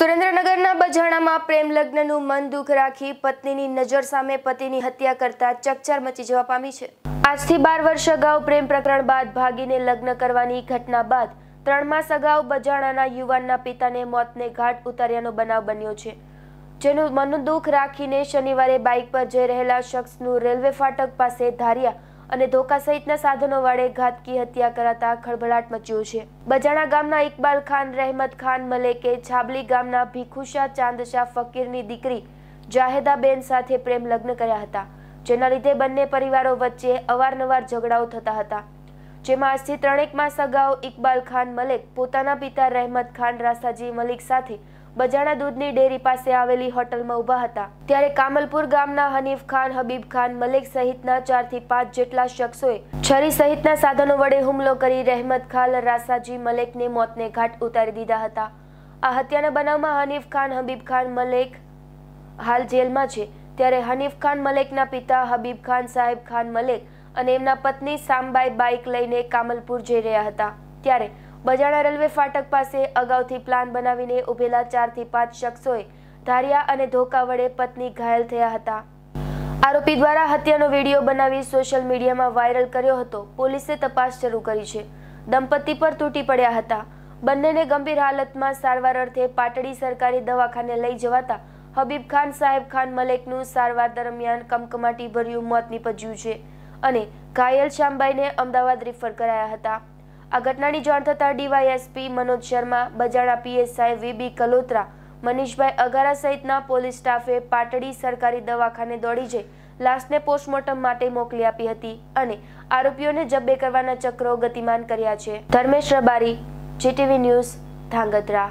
સુરેન્દ્રનગરના બજાણામાં પ્રેમ લગ્નનું મન દુઃખ રાખી પત્નીની નજર સામે પતિની હત્યા કરતા ચકચાર મચી જવા પામી છે આજથી બાર વર્ષ અગાઉ પ્રેમ પ્રકરણ બાદ ભાગીને લગ્ન કરવાની ઘટના બાદ ત્રણ માસ અગાઉ બજાણાના યુવાનના પિતાને મોતને ઘાટ ઉતાર્યાનો બનાવ બન્યો છે જેનું મન દુઃખ રાખીને શનિવારે બાઇક પર જઈ રહેલા શખ્સનું રેલવે ફાટક પાસે ધાર્યા અને ધોકા સહિતના સાધનો વડે ઘાતકી હત્યા કરાતા ખળભળાટ મચ્યો છે બજાણા ગામના ઇકબાલ ખાન રહેમત ખાન મલેકે છાબલી ગામના ભીખુશા ચાંદશા ફકીરની દીકરી જાહેદાબેન સાથે પ્રેમ લગ્ન કર્યા હતા જેના લીધે બંને પરિવારો વચ્ચે અવારનવાર ઝઘડાઓ થતા હતા જેમાં આજથી ત્રણેકમાં સગાઓ ઇકબાલ ખાન મલેક પોતાના પિતા રહેમત ખાન રાસાજી મલિક સાથે બજાણા દૂધની ડેરી પાસે આવેલી હોટલમાં ઊભા હતા ત્યારે કામલપુર ગામના હનીફ ખાન હબીબ ખાન મલિક સહિતના ચારથી પાંચ જેટલા શખ્સોએ છરી સહિતના સાધનો વડે હુમલો કરી રહેમત ખાન રાસાજી મલેકને મોતને ઘાટ ઉતારી દીધા હતા આ હત્યાના બનાવમાં હનીફ ખાન હબીબ ખાન મલેક હાલ જેલમાં છે ત્યારે હનીફ ખાન મલેકના પિતા હબીબ ખાન સાહેબ ખાન મલેક અને એમના પત્ની સામબાઈ બાઇક લઈને કામલપુર જઈ રહ્યા હતા ત્યારે બજાણા રેલવે ફાટક પાસે અગાઉથી પ્લાન બનાવીને ઉભેલા ચારથી પાંચ શખ્સોએ ધારિયા અને ધોકા વડે પત્ની ઘાયલ થયા હતા આરોપી દ્વારા હત્યાનો વિડીયો બનાવી સોશિયલ મીડિયામાં વાયરલ કર્યો હતો પોલીસે તપાસ શરૂ કરી છે દંપતી પર તૂટી પડ્યા હતા બંનેને ગંભીર હાલતમાં સારવાર અર્થે પાટડી સરકારી દવાખાને લઈ જવાતા હબીબ ખાન સાહેબ ખાન મલેકનું સારવાર દરમિયાન કમકમાટી ભર્યું મોત નીપજ્યું છે અને ઘાયલ શ્યામભાઈને અમદાવાદ રિફર કરાયા હતા આ ઘટનાની જાણ થતાં DYSP Manoj Sharma Bajana PSI V B Kalotra Manishbhai Agara સહિતના પોલીસ સ્ટાફે પાટડી સરકારી દવાખાને દોડી જઈ લાશને પોસ્ટમોર્ટમ માટે મોકલી આપી હતી અને આરોપીઓને જબ્બે કરવાના ચક્રો ગતિમાન કર્યા છે ધર્મેશ રબારી જીટીવી ન્યૂઝ ધાંગધ્રા